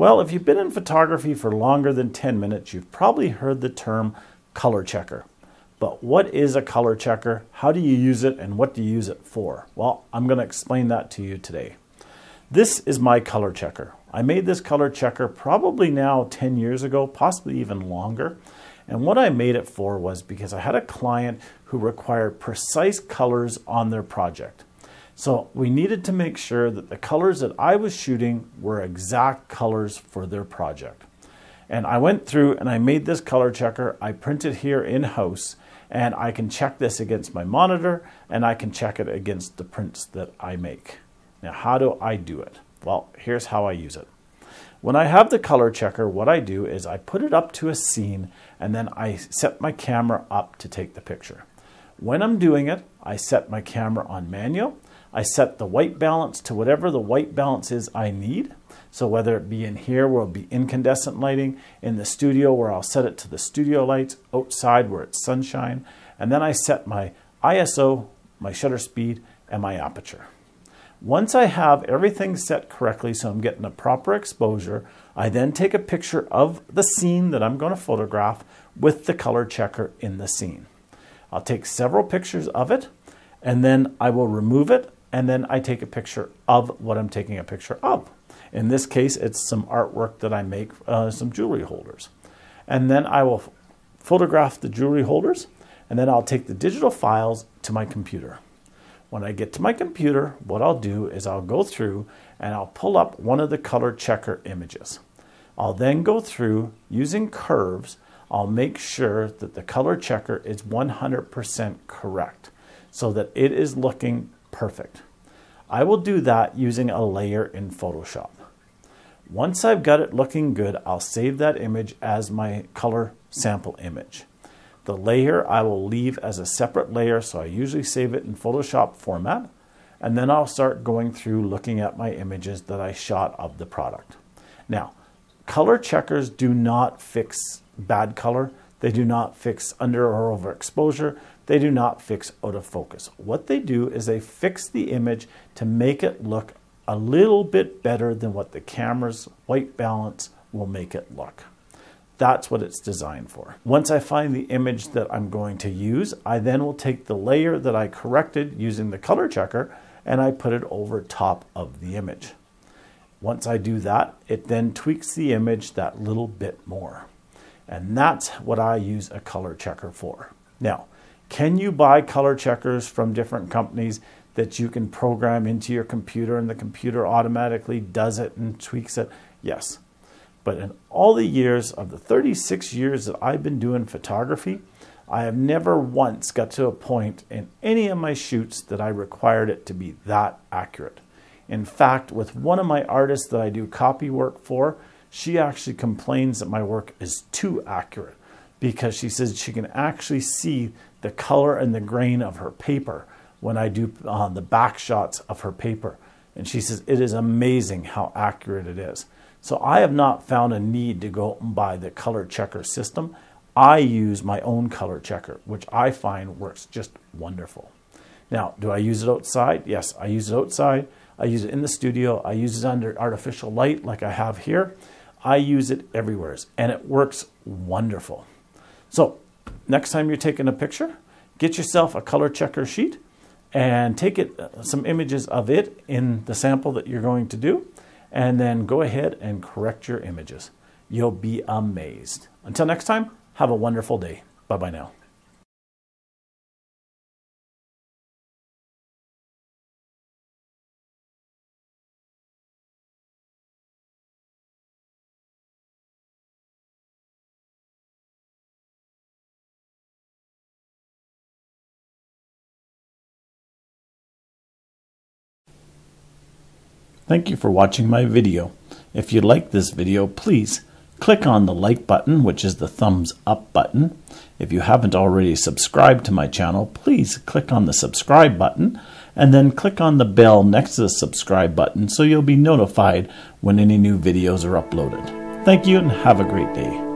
Well, if you've been in photography for longer than 10 minutes, you've probably heard the term color checker. But what is a color checker? How do you use it and what do you use it for? Well, I'm going to explain that to you today. This is my color checker. I made this color checker probably now 10 years ago, possibly even longer. And what I made it for was because I had a client who required precise colors on their project. So we needed to make sure that the colors that I was shooting were exact colors for their project. And I went through and I made this color checker. I printed here in-house and I can check this against my monitor and I can check it against the prints that I make. Now, how do I do it? Well, here's how I use it. When I have the color checker, what I do is I put it up to a scene and then I set my camera up to take the picture. When I'm doing it, I set my camera on manual I set the white balance to whatever the white balance is I need. So whether it be in here where it'll be incandescent lighting, in the studio where I'll set it to the studio lights, outside where it's sunshine, and then I set my ISO, my shutter speed, and my aperture. Once I have everything set correctly so I'm getting a proper exposure, I then take a picture of the scene that I'm going to photograph with the color checker in the scene. I'll take several pictures of it and then I will remove it and then I take a picture of what I'm taking a picture of. In this case, it's some artwork that I make, uh, some jewelry holders. And then I will photograph the jewelry holders, and then I'll take the digital files to my computer. When I get to my computer, what I'll do is I'll go through and I'll pull up one of the color checker images. I'll then go through using curves, I'll make sure that the color checker is 100% correct so that it is looking perfect. I will do that using a layer in Photoshop. Once I've got it looking good, I'll save that image as my color sample image. The layer I will leave as a separate layer, so I usually save it in Photoshop format, and then I'll start going through looking at my images that I shot of the product. Now, color checkers do not fix bad color, they do not fix under or over exposure. They do not fix out of focus. What they do is they fix the image to make it look a little bit better than what the camera's white balance will make it look. That's what it's designed for. Once I find the image that I'm going to use, I then will take the layer that I corrected using the color checker and I put it over top of the image. Once I do that, it then tweaks the image that little bit more. And that's what I use a color checker for. Now, can you buy color checkers from different companies that you can program into your computer and the computer automatically does it and tweaks it? Yes. But in all the years of the 36 years that I've been doing photography, I have never once got to a point in any of my shoots that I required it to be that accurate. In fact, with one of my artists that I do copy work for, she actually complains that my work is too accurate because she says she can actually see the color and the grain of her paper when I do uh, the back shots of her paper. And she says it is amazing how accurate it is. So I have not found a need to go and buy the color checker system. I use my own color checker, which I find works just wonderful. Now, do I use it outside? Yes, I use it outside. I use it in the studio. I use it under artificial light like I have here. I use it everywhere and it works wonderful. So, next time you're taking a picture, get yourself a color checker sheet and take it uh, some images of it in the sample that you're going to do and then go ahead and correct your images. You'll be amazed. Until next time, have a wonderful day. Bye bye now. Thank you for watching my video. If you like this video, please click on the like button, which is the thumbs up button. If you haven't already subscribed to my channel, please click on the subscribe button and then click on the bell next to the subscribe button so you'll be notified when any new videos are uploaded. Thank you and have a great day.